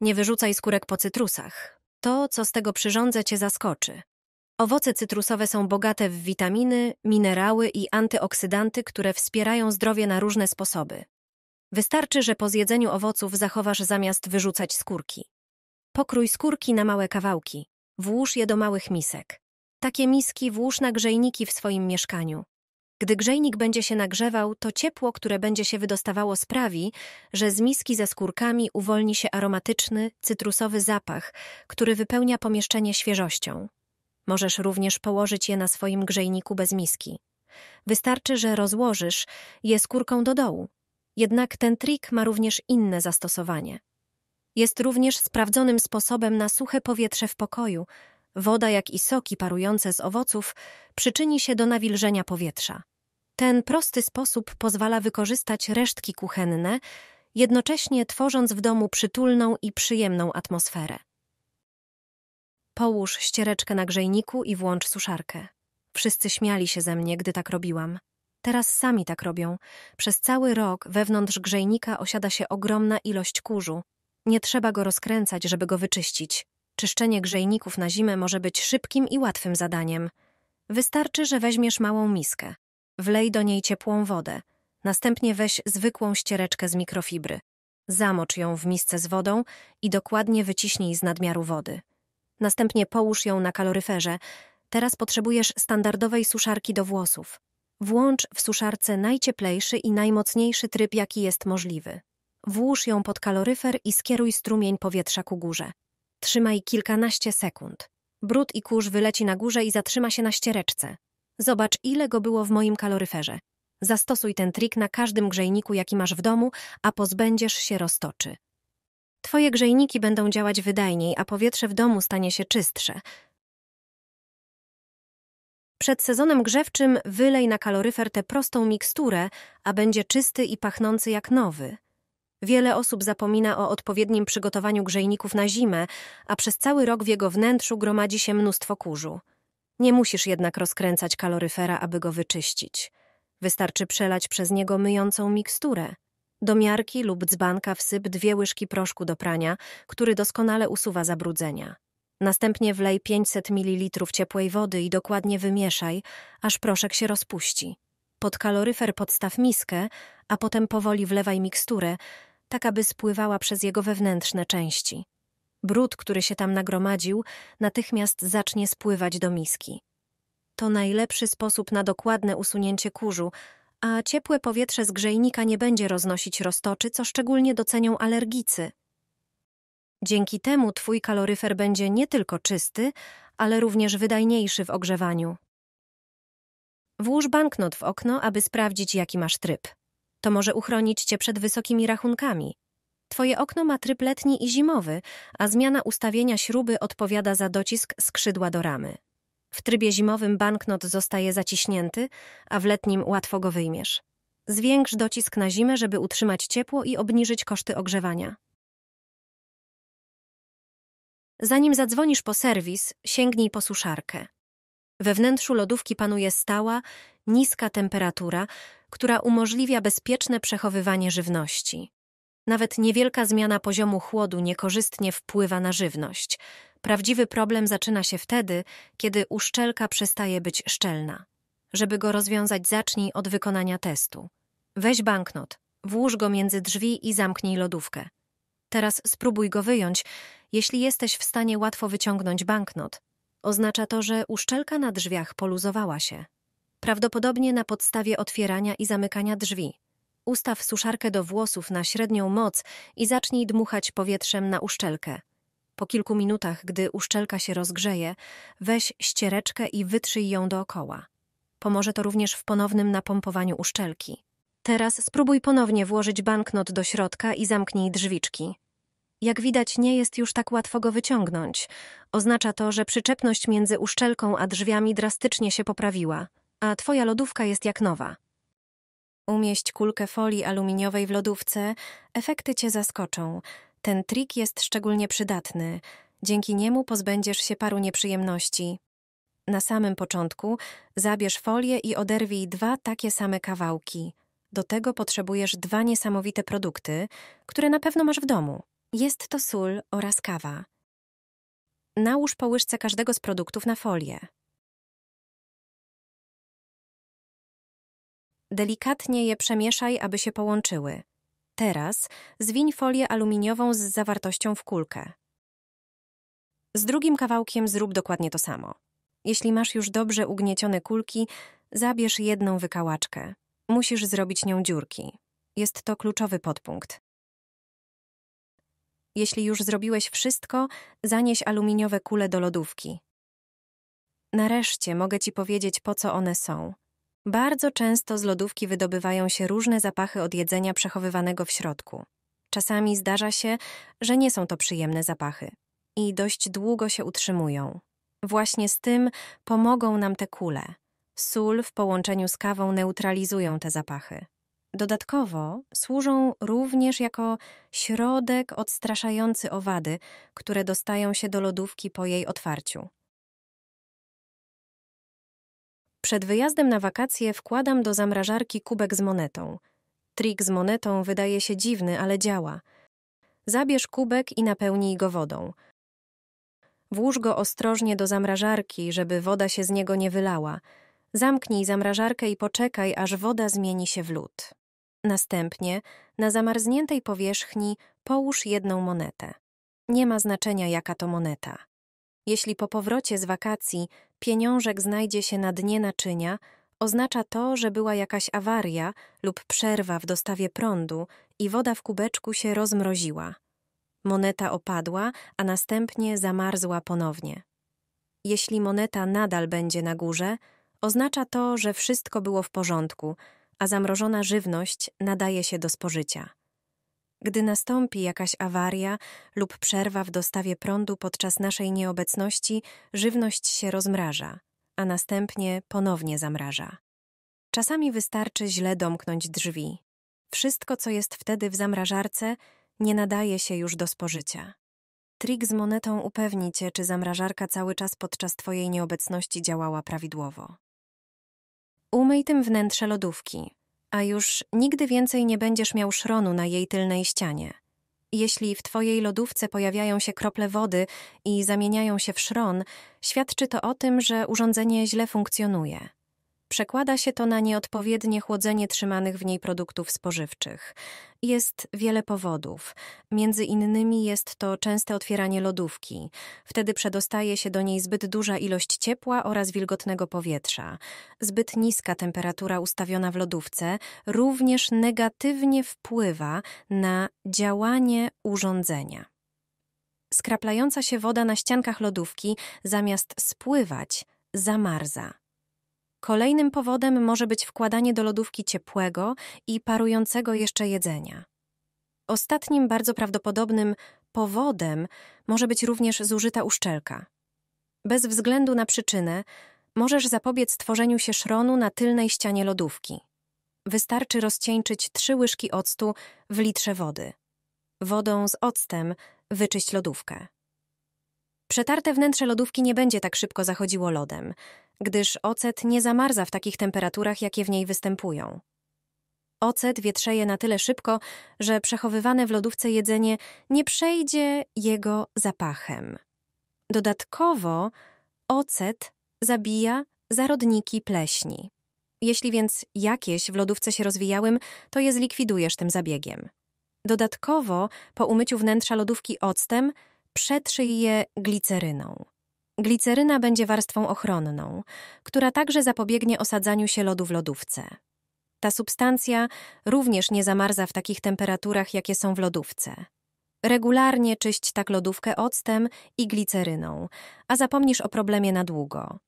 Nie wyrzucaj skórek po cytrusach. To, co z tego przyrządzę, cię zaskoczy. Owoce cytrusowe są bogate w witaminy, minerały i antyoksydanty, które wspierają zdrowie na różne sposoby. Wystarczy, że po zjedzeniu owoców zachowasz zamiast wyrzucać skórki. Pokrój skórki na małe kawałki. Włóż je do małych misek. Takie miski włóż na grzejniki w swoim mieszkaniu. Gdy grzejnik będzie się nagrzewał, to ciepło, które będzie się wydostawało sprawi, że z miski ze skórkami uwolni się aromatyczny, cytrusowy zapach, który wypełnia pomieszczenie świeżością. Możesz również położyć je na swoim grzejniku bez miski. Wystarczy, że rozłożysz je skórką do dołu. Jednak ten trik ma również inne zastosowanie. Jest również sprawdzonym sposobem na suche powietrze w pokoju. Woda, jak i soki parujące z owoców, przyczyni się do nawilżenia powietrza. Ten prosty sposób pozwala wykorzystać resztki kuchenne, jednocześnie tworząc w domu przytulną i przyjemną atmosferę. Połóż ściereczkę na grzejniku i włącz suszarkę. Wszyscy śmiali się ze mnie, gdy tak robiłam. Teraz sami tak robią. Przez cały rok wewnątrz grzejnika osiada się ogromna ilość kurzu. Nie trzeba go rozkręcać, żeby go wyczyścić. Czyszczenie grzejników na zimę może być szybkim i łatwym zadaniem. Wystarczy, że weźmiesz małą miskę, Wlej do niej ciepłą wodę. Następnie weź zwykłą ściereczkę z mikrofibry. Zamocz ją w misce z wodą i dokładnie wyciśnij z nadmiaru wody. Następnie połóż ją na kaloryferze. Teraz potrzebujesz standardowej suszarki do włosów. Włącz w suszarce najcieplejszy i najmocniejszy tryb, jaki jest możliwy. Włóż ją pod kaloryfer i skieruj strumień powietrza ku górze. Trzymaj kilkanaście sekund. Brud i kurz wyleci na górze i zatrzyma się na ściereczce. Zobacz, ile go było w moim kaloryferze. Zastosuj ten trik na każdym grzejniku, jaki masz w domu, a pozbędziesz się roztoczy. Twoje grzejniki będą działać wydajniej, a powietrze w domu stanie się czystsze. Przed sezonem grzewczym wylej na kaloryfer tę prostą miksturę, a będzie czysty i pachnący jak nowy. Wiele osób zapomina o odpowiednim przygotowaniu grzejników na zimę, a przez cały rok w jego wnętrzu gromadzi się mnóstwo kurzu. Nie musisz jednak rozkręcać kaloryfera, aby go wyczyścić. Wystarczy przelać przez niego myjącą miksturę. Do miarki lub dzbanka wsyp dwie łyżki proszku do prania, który doskonale usuwa zabrudzenia. Następnie wlej 500 ml ciepłej wody i dokładnie wymieszaj, aż proszek się rozpuści. Pod kaloryfer podstaw miskę, a potem powoli wlewaj miksturę, tak aby spływała przez jego wewnętrzne części. Brud, który się tam nagromadził, natychmiast zacznie spływać do miski. To najlepszy sposób na dokładne usunięcie kurzu, a ciepłe powietrze z grzejnika nie będzie roznosić roztoczy, co szczególnie docenią alergicy. Dzięki temu twój kaloryfer będzie nie tylko czysty, ale również wydajniejszy w ogrzewaniu. Włóż banknot w okno, aby sprawdzić, jaki masz tryb. To może uchronić cię przed wysokimi rachunkami. Twoje okno ma tryb letni i zimowy, a zmiana ustawienia śruby odpowiada za docisk skrzydła do ramy. W trybie zimowym banknot zostaje zaciśnięty, a w letnim łatwo go wyjmiesz. Zwiększ docisk na zimę, żeby utrzymać ciepło i obniżyć koszty ogrzewania. Zanim zadzwonisz po serwis, sięgnij po suszarkę. We wnętrzu lodówki panuje stała, niska temperatura, która umożliwia bezpieczne przechowywanie żywności. Nawet niewielka zmiana poziomu chłodu niekorzystnie wpływa na żywność. Prawdziwy problem zaczyna się wtedy, kiedy uszczelka przestaje być szczelna. Żeby go rozwiązać, zacznij od wykonania testu. Weź banknot, włóż go między drzwi i zamknij lodówkę. Teraz spróbuj go wyjąć. Jeśli jesteś w stanie łatwo wyciągnąć banknot, oznacza to, że uszczelka na drzwiach poluzowała się. Prawdopodobnie na podstawie otwierania i zamykania drzwi. Ustaw suszarkę do włosów na średnią moc i zacznij dmuchać powietrzem na uszczelkę. Po kilku minutach, gdy uszczelka się rozgrzeje, weź ściereczkę i wytrzyj ją dookoła. Pomoże to również w ponownym napompowaniu uszczelki. Teraz spróbuj ponownie włożyć banknot do środka i zamknij drzwiczki. Jak widać, nie jest już tak łatwo go wyciągnąć. Oznacza to, że przyczepność między uszczelką a drzwiami drastycznie się poprawiła, a twoja lodówka jest jak nowa. Umieść kulkę folii aluminiowej w lodówce, efekty cię zaskoczą. Ten trik jest szczególnie przydatny. Dzięki niemu pozbędziesz się paru nieprzyjemności. Na samym początku zabierz folię i oderwij dwa takie same kawałki. Do tego potrzebujesz dwa niesamowite produkty, które na pewno masz w domu. Jest to sól oraz kawa. Nałóż po łyżce każdego z produktów na folię. Delikatnie je przemieszaj, aby się połączyły. Teraz zwiń folię aluminiową z zawartością w kulkę. Z drugim kawałkiem zrób dokładnie to samo. Jeśli masz już dobrze ugniecione kulki, zabierz jedną wykałaczkę. Musisz zrobić nią dziurki. Jest to kluczowy podpunkt. Jeśli już zrobiłeś wszystko, zanieś aluminiowe kule do lodówki. Nareszcie mogę Ci powiedzieć, po co one są. Bardzo często z lodówki wydobywają się różne zapachy od jedzenia przechowywanego w środku. Czasami zdarza się, że nie są to przyjemne zapachy i dość długo się utrzymują. Właśnie z tym pomogą nam te kule. Sól w połączeniu z kawą neutralizują te zapachy. Dodatkowo służą również jako środek odstraszający owady, które dostają się do lodówki po jej otwarciu. Przed wyjazdem na wakacje wkładam do zamrażarki kubek z monetą. Trik z monetą wydaje się dziwny, ale działa. Zabierz kubek i napełnij go wodą. Włóż go ostrożnie do zamrażarki, żeby woda się z niego nie wylała. Zamknij zamrażarkę i poczekaj, aż woda zmieni się w lód. Następnie na zamarzniętej powierzchni połóż jedną monetę. Nie ma znaczenia, jaka to moneta. Jeśli po powrocie z wakacji pieniążek znajdzie się na dnie naczynia, oznacza to, że była jakaś awaria lub przerwa w dostawie prądu i woda w kubeczku się rozmroziła. Moneta opadła, a następnie zamarzła ponownie. Jeśli moneta nadal będzie na górze, oznacza to, że wszystko było w porządku, a zamrożona żywność nadaje się do spożycia. Gdy nastąpi jakaś awaria lub przerwa w dostawie prądu podczas naszej nieobecności, żywność się rozmraża, a następnie ponownie zamraża. Czasami wystarczy źle domknąć drzwi. Wszystko, co jest wtedy w zamrażarce, nie nadaje się już do spożycia. Trik z monetą upewni cię, czy zamrażarka cały czas podczas twojej nieobecności działała prawidłowo. Umyj tym wnętrze lodówki, a już nigdy więcej nie będziesz miał szronu na jej tylnej ścianie. Jeśli w twojej lodówce pojawiają się krople wody i zamieniają się w szron, świadczy to o tym, że urządzenie źle funkcjonuje. Przekłada się to na nieodpowiednie chłodzenie trzymanych w niej produktów spożywczych. Jest wiele powodów. Między innymi jest to częste otwieranie lodówki. Wtedy przedostaje się do niej zbyt duża ilość ciepła oraz wilgotnego powietrza. Zbyt niska temperatura ustawiona w lodówce również negatywnie wpływa na działanie urządzenia. Skraplająca się woda na ściankach lodówki zamiast spływać, zamarza. Kolejnym powodem może być wkładanie do lodówki ciepłego i parującego jeszcze jedzenia. Ostatnim bardzo prawdopodobnym powodem może być również zużyta uszczelka. Bez względu na przyczynę, możesz zapobiec tworzeniu się szronu na tylnej ścianie lodówki. Wystarczy rozcieńczyć trzy łyżki octu w litrze wody. Wodą z octem wyczyść lodówkę. Przetarte wnętrze lodówki nie będzie tak szybko zachodziło lodem gdyż ocet nie zamarza w takich temperaturach, jakie w niej występują. Ocet wietrzeje na tyle szybko, że przechowywane w lodówce jedzenie nie przejdzie jego zapachem. Dodatkowo ocet zabija zarodniki pleśni. Jeśli więc jakieś w lodówce się rozwijałym, to je zlikwidujesz tym zabiegiem. Dodatkowo po umyciu wnętrza lodówki octem przetrzyj je gliceryną. Gliceryna będzie warstwą ochronną, która także zapobiegnie osadzaniu się lodu w lodówce. Ta substancja również nie zamarza w takich temperaturach, jakie są w lodówce. Regularnie czyść tak lodówkę octem i gliceryną, a zapomnisz o problemie na długo.